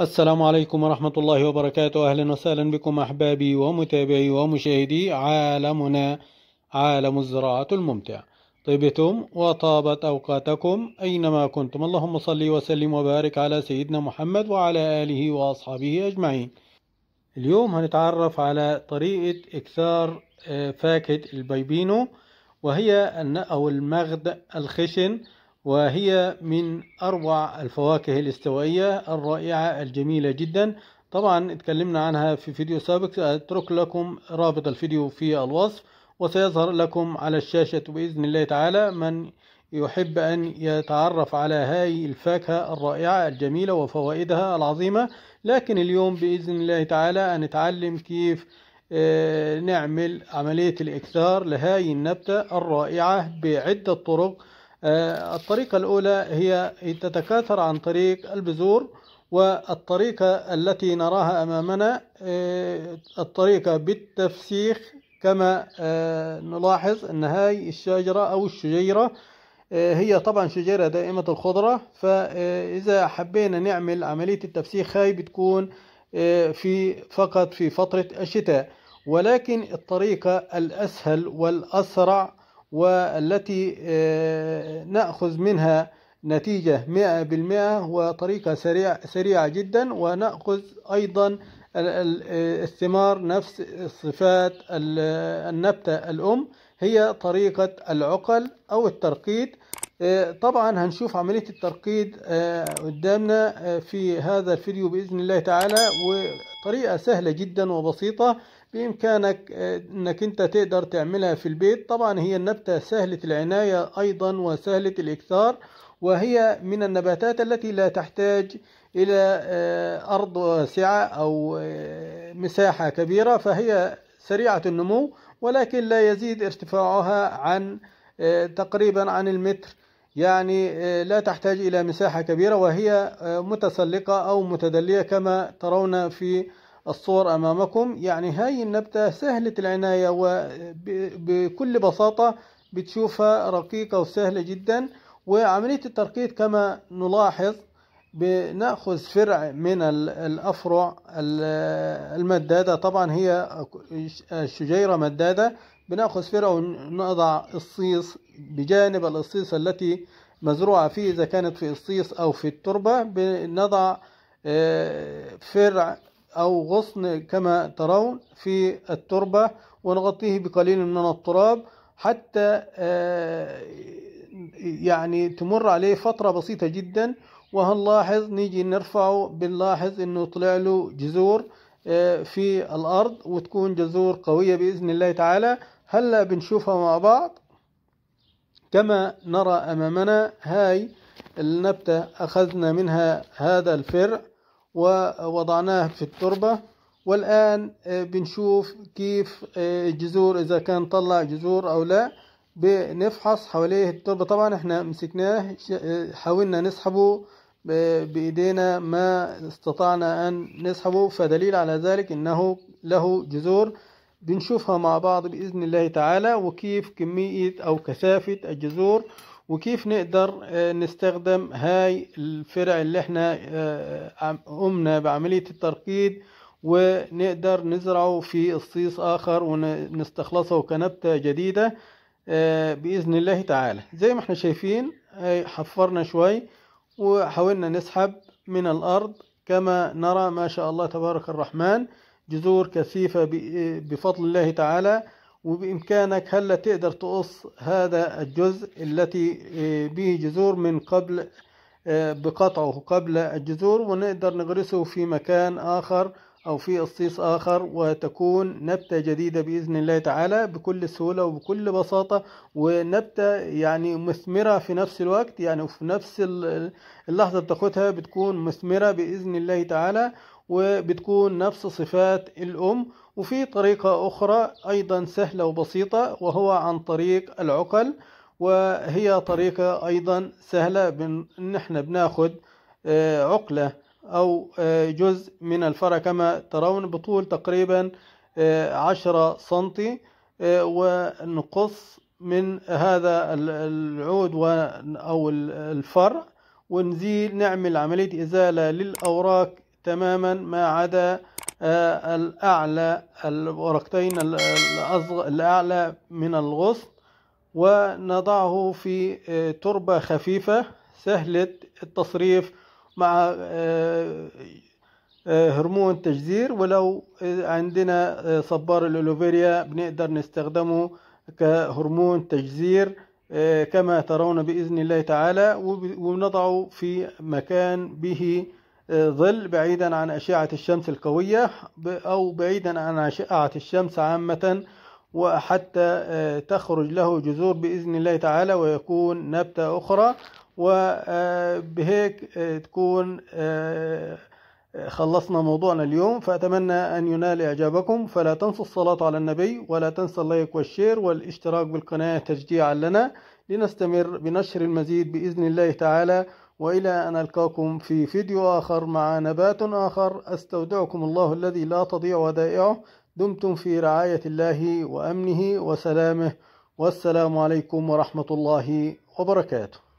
السلام عليكم ورحمة الله وبركاته أهلا وسهلا بكم أحبابي ومتابعي ومشاهدي عالمنا عالم الزراعة الممتع طيبتم وطابت أوقاتكم أينما كنتم اللهم صل وسلم وبارك على سيدنا محمد وعلى آله وأصحابه أجمعين اليوم هنتعرف على طريقة إكثار آه، فاكهة البيبينو وهي أو المغد الخشن وهي من أروع الفواكه الاستوائية الرائعة الجميلة جدا طبعا اتكلمنا عنها في فيديو سابق سأترك لكم رابط الفيديو في الوصف وسيظهر لكم على الشاشة بإذن الله تعالى من يحب أن يتعرف على هاي الفاكهة الرائعة الجميلة وفوائدها العظيمة لكن اليوم بإذن الله تعالى نتعلم كيف آه، نعمل عملية الإكثار لهاي النبتة الرائعة بعدة طرق آه، الطريقة الأولى هي تتكاثر عن طريق البذور والطريقة التي نراها أمامنا آه، الطريقة بالتفسيخ كما آه، نلاحظ أن هاي الشجرة أو الشجيرة هي طبعا شجيرة دائمة الخضرة فإذا حبينا نعمل عملية التفسيخ هاي بتكون في فقط في فترة الشتاء ولكن الطريقة الأسهل والأسرع والتي آه، نأخذ منها نتيجة مئة بالمئة وطريقة سريعة, سريعة جدا ونأخذ أيضا الثمار نفس صفات النبتة الأم هي طريقة العقل أو الترقيد آه، طبعا هنشوف عملية الترقيد آه، قدامنا في هذا الفيديو بإذن الله تعالى وطريقة سهلة جدا وبسيطة بإمكانك آه، أنك أنت تقدر تعملها في البيت طبعا هي النبتة سهلة العناية أيضا وسهلة الإكثار وهي من النباتات التي لا تحتاج إلى آه، أرض واسعة أو آه، مساحة كبيرة فهي سريعة النمو ولكن لا يزيد ارتفاعها عن تقريبا عن المتر يعني لا تحتاج إلى مساحة كبيرة وهي متسلقة أو متدلية كما ترون في الصور أمامكم يعني هاي النبتة سهلة العناية وبكل بساطة بتشوفها رقيقة وسهلة جدا وعملية الترقيط كما نلاحظ بناخذ فرع من الافرع المداده طبعا هي الشجيره مداده بناخذ فرع ونضع الصيص بجانب الصيص التي مزروعه فيه اذا كانت في الصيص او في التربه بنضع آه، فرع أو غصن كما ترون في التربة ونغطيه بقليل من التراب حتى آه، يعني تمر عليه فترة بسيطة جدا وهنلاحظ نيجي نرفعه بنلاحظ انه طلع له جذور آه، في الارض وتكون جذور قوية باذن الله تعالى هلا بنشوفها مع بعض كما نرى امامنا هاي النبتة اخذنا منها هذا الفرع ووضعناه في التربة والآن آه، بنشوف كيف آه، الجذور إذا كان طلع جذور أو لا بنفحص حواليه التربة طبعا احنا مسكناه آه، حاولنا نسحبه بإيدينا ما استطعنا أن نسحبه فدليل على ذلك أنه له جذور بنشوفها مع بعض بإذن الله تعالى وكيف كمية أو كثافة الجذور وكيف نقدر آه، نستخدم هاي الفرع اللي احنا آه، قمنا بعملية الترقيد ونقدر نزرعه في الصيص آخر ونستخلصه كنبتة جديدة آه، بإذن الله تعالى زي ما احنا شايفين حفرنا شوي وحاولنا نسحب من الأرض كما نرى ما شاء الله تبارك الرحمن جذور كثيفة بفضل الله تعالى وبإمكانك هلا تقدر تقص هذا الجزء التي آه، به جذور من قبل آه، بقطعه قبل الجذور ونقدر نغرسه في مكان آخر أو في قصيص آخر وتكون نبتة جديدة بإذن الله تعالى بكل سهولة وبكل بساطة ونبتة يعني مثمرة في نفس الوقت يعني في نفس اللحظة بتاخدها بتكون مثمرة بإذن الله تعالى وبتكون نفس صفات الأم وفي طريقة أخرى أيضا سهلة وبسيطة وهو عن طريق العقل وهي طريقة أيضا سهلة بن... إن إحنا بناخد آه، عقلة أو آه، جزء من الفرع كما ترون بطول تقريبا آه، عشرة سنتي ونقص من هذا العود أو الفرع ونزيل نعمل عملية إزالة للأوراق تماما ما عدا آه، الأعلى الورقتين الأعلى من الغصن ونضعه في آه، تربة خفيفة سهلة التصريف مع آه، هرمون تجذير ولو عندنا صبار الألوفيريا بنقدر نستخدمه كهرمون تجذير كما ترون بإذن الله تعالى ونضعه في مكان به ظل بعيدا عن أشعة الشمس القوية أو بعيدا عن أشعة الشمس عامة وحتى آه، تخرج له جذور بإذن الله تعالى ويكون نبتة أخرى وبهيك آه، آه، تكون خلصنا موضوعنا اليوم فأتمنى أن ينال إعجابكم فلا تنسوا الصلاة على النبي ولا تنسوا اللايك والشير والاشتراك بالقناة تشجيعا لنا لنستمر بنشر المزيد بإذن الله تعالى وإلى أن ألقاكم في فيديو آخر مع نبات آخر أستودعكم الله الذي لا تضيع ودائعه دمتم في رعاية الله وأمنه وسلامه والسلام عليكم ورحمة الله وبركاته